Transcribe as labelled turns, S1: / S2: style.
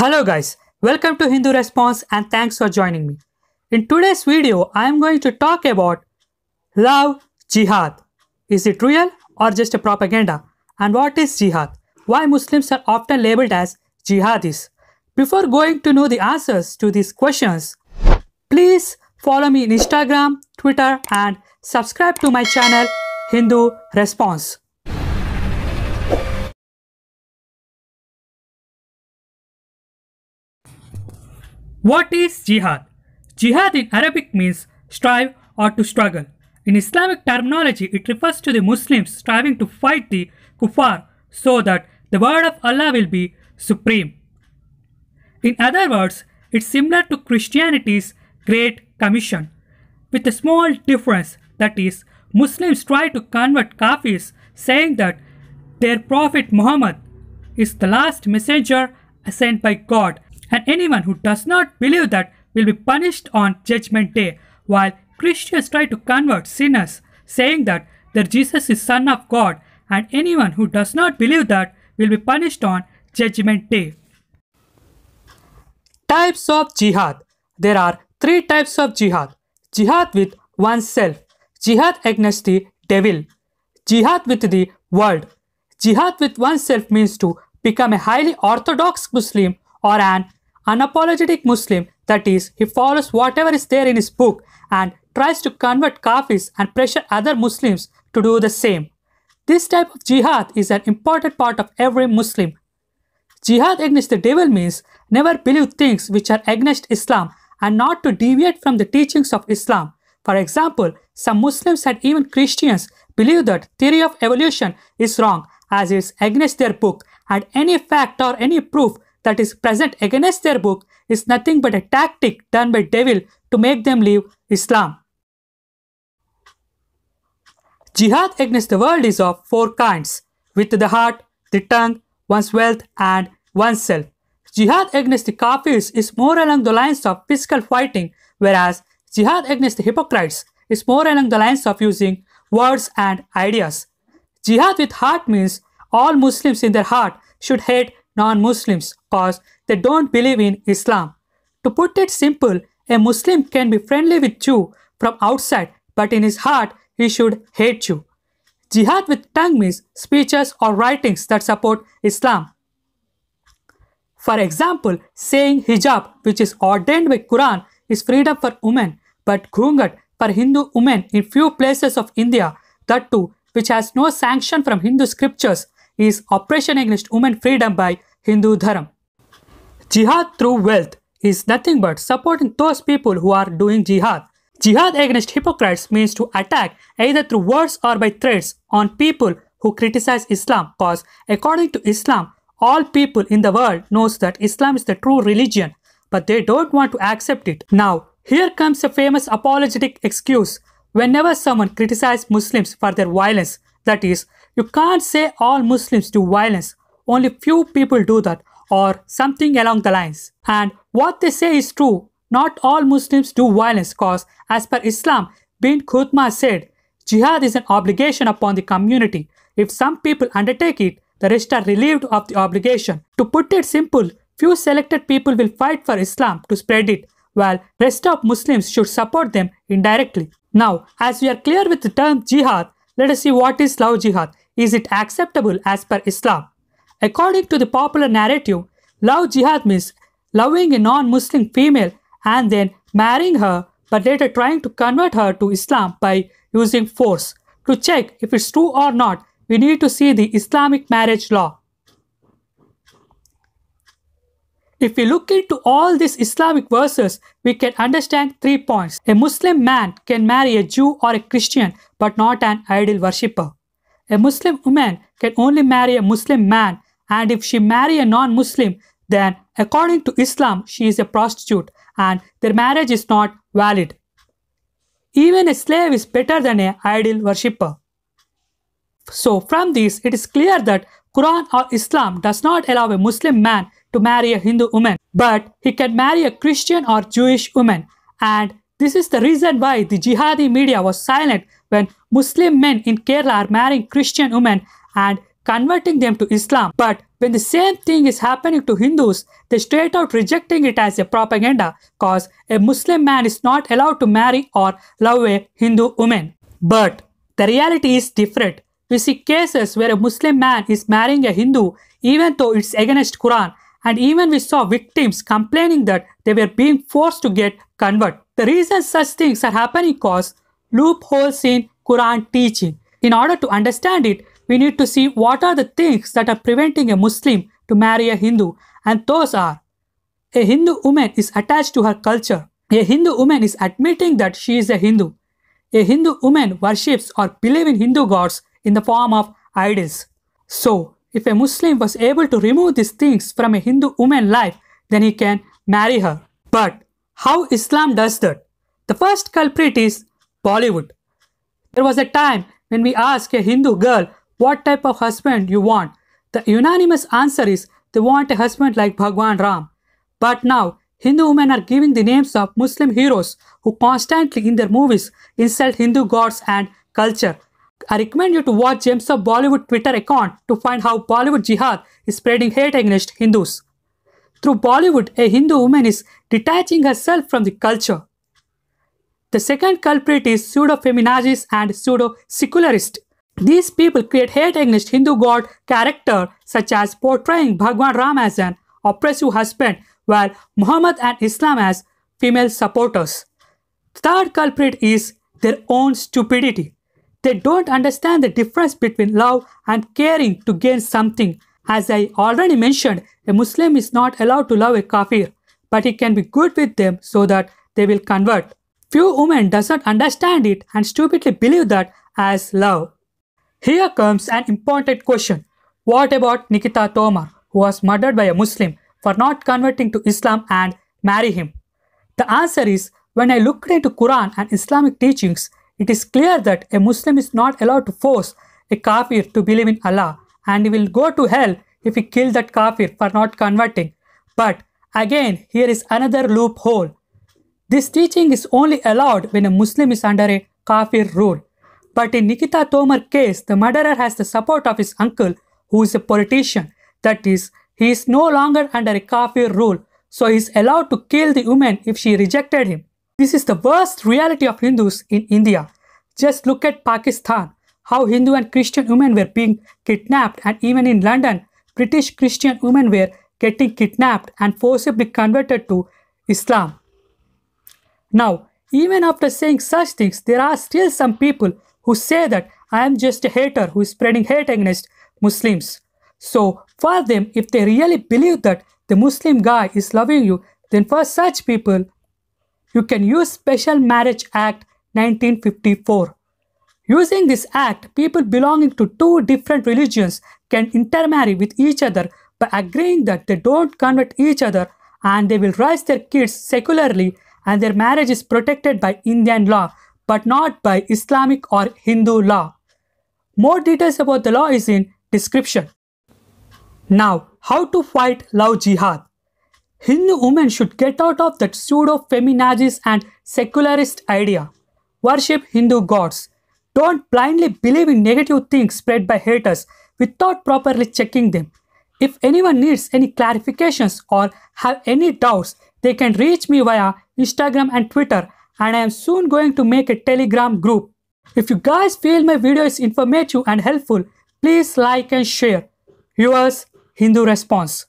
S1: Hello guys, welcome to Hindu Response and thanks for joining me. In today's video, I am going to talk about love jihad. Is it real or just a propaganda? And what is jihad? Why Muslims are often labeled as jihadis? Before going to know the answers to these questions, please follow me in Instagram, Twitter and subscribe to my channel Hindu Response. What is jihad? Jihad in Arabic means strive or to struggle. In Islamic terminology, it refers to the Muslims striving to fight the kuffar so that the word of Allah will be supreme. In other words, it's similar to Christianity's Great Commission, with a small difference that is, Muslims try to convert Kafirs, saying that their Prophet Muhammad is the last messenger sent by God and anyone who does not believe that will be punished on Judgment Day, while Christians try to convert sinners, saying that their Jesus is Son of God, and anyone who does not believe that will be punished on Judgment Day. Types of Jihad There are three types of jihad jihad with oneself, jihad against the devil, jihad with the world. Jihad with oneself means to become a highly orthodox Muslim or an unapologetic Muslim, that is, he follows whatever is there in his book and tries to convert Kafirs and pressure other Muslims to do the same. This type of jihad is an important part of every Muslim. Jihad against the devil means never believe things which are against Islam and not to deviate from the teachings of Islam. For example, some Muslims and even Christians believe that theory of evolution is wrong as it is against their book and any fact or any proof that is present against their book is nothing but a tactic done by devil to make them leave Islam. Jihad against the world is of four kinds with the heart, the tongue, one's wealth, and oneself. Jihad against the kafirs is more along the lines of physical fighting, whereas jihad against the hypocrites is more along the lines of using words and ideas. Jihad with heart means all Muslims in their heart should hate non-Muslims cause they don't believe in Islam. To put it simple, a Muslim can be friendly with you from outside but in his heart he should hate you. Jihad with tongue means speeches or writings that support Islam. For example, saying hijab which is ordained by Quran is freedom for women but ghungat for Hindu women in few places of India that too which has no sanction from Hindu scriptures is oppression against women freedom by Hindu Dharam. Jihad through wealth is nothing but supporting those people who are doing jihad. Jihad against hypocrites means to attack either through words or by threats on people who criticize Islam cause according to Islam, all people in the world knows that Islam is the true religion but they don't want to accept it. Now, here comes a famous apologetic excuse. Whenever someone criticizes Muslims for their violence, that is, you can't say all Muslims do violence only few people do that or something along the lines. And what they say is true. Not all Muslims do violence cause as per Islam, bin Khutma said, jihad is an obligation upon the community. If some people undertake it, the rest are relieved of the obligation. To put it simple, few selected people will fight for Islam to spread it, while rest of Muslims should support them indirectly. Now, as we are clear with the term jihad, let us see what is love jihad. Is it acceptable as per Islam? According to the popular narrative, love jihad means loving a non Muslim female and then marrying her, but later trying to convert her to Islam by using force. To check if it's true or not, we need to see the Islamic marriage law. If we look into all these Islamic verses, we can understand three points. A Muslim man can marry a Jew or a Christian, but not an idol worshipper. A Muslim woman can only marry a Muslim man, and if she marry a non-Muslim, then according to Islam, she is a prostitute and their marriage is not valid. Even a slave is better than an idol worshipper. So from this, it is clear that Quran or Islam does not allow a Muslim man to marry a Hindu woman, but he can marry a Christian or Jewish woman. And this is the reason why the jihadi media was silent when Muslim men in Kerala are marrying Christian women and converting them to Islam. But when the same thing is happening to Hindus, they straight out rejecting it as a propaganda cause a Muslim man is not allowed to marry or love a Hindu woman. But the reality is different. We see cases where a Muslim man is marrying a Hindu even though it's against Quran and even we saw victims complaining that they were being forced to get convert. The reason such things are happening cause loopholes in Quran teaching. In order to understand it, we need to see what are the things that are preventing a Muslim to marry a Hindu, and those are a Hindu woman is attached to her culture, a Hindu woman is admitting that she is a Hindu, a Hindu woman worships or believes in Hindu gods in the form of idols. So, if a Muslim was able to remove these things from a Hindu woman's life, then he can marry her. But how Islam does that? The first culprit is Bollywood. There was a time when we asked a Hindu girl what type of husband you want. The unanimous answer is they want a husband like Bhagwan Ram. But now, Hindu women are giving the names of Muslim heroes who constantly in their movies insult Hindu gods and culture. I recommend you to watch James of Bollywood Twitter account to find how Bollywood jihad is spreading hate against Hindus. Through Bollywood, a Hindu woman is detaching herself from the culture. The second culprit is pseudo feminazis and pseudo secularists. These people create hate against Hindu god character such as portraying Bhagwan Ram as an oppressive husband while Muhammad and Islam as female supporters. Third culprit is their own stupidity. They don't understand the difference between love and caring to gain something. As I already mentioned, a Muslim is not allowed to love a kafir, but he can be good with them so that they will convert. Few women does not understand it and stupidly believe that as love. Here comes an important question. What about Nikita Tomar, who was murdered by a Muslim for not converting to Islam and marry him? The answer is, when I looked into Quran and Islamic teachings, it is clear that a Muslim is not allowed to force a kafir to believe in Allah and he will go to hell if he kills that kafir for not converting. But again, here is another loophole. This teaching is only allowed when a Muslim is under a kafir rule. But in Nikita Tomar case, the murderer has the support of his uncle, who is a politician. That is, he is no longer under a kafir rule, so he is allowed to kill the woman if she rejected him. This is the worst reality of Hindus in India. Just look at Pakistan, how Hindu and Christian women were being kidnapped and even in London, British Christian women were getting kidnapped and forcibly converted to Islam. Now, even after saying such things, there are still some people who say that I am just a hater who is spreading hate against Muslims. So, for them, if they really believe that the Muslim guy is loving you, then for such people, you can use Special Marriage Act 1954. Using this act, people belonging to two different religions can intermarry with each other by agreeing that they don't convert each other and they will raise their kids secularly and their marriage is protected by Indian law but not by Islamic or Hindu law. More details about the law is in description. Now, how to fight love jihad? Hindu women should get out of that pseudo feminazis and secularist idea. Worship Hindu gods. Don't blindly believe in negative things spread by haters without properly checking them. If anyone needs any clarifications or have any doubts, they can reach me via Instagram and Twitter and I am soon going to make a telegram group. If you guys feel my video is informative and helpful, please like and share. Yours, Hindu Response.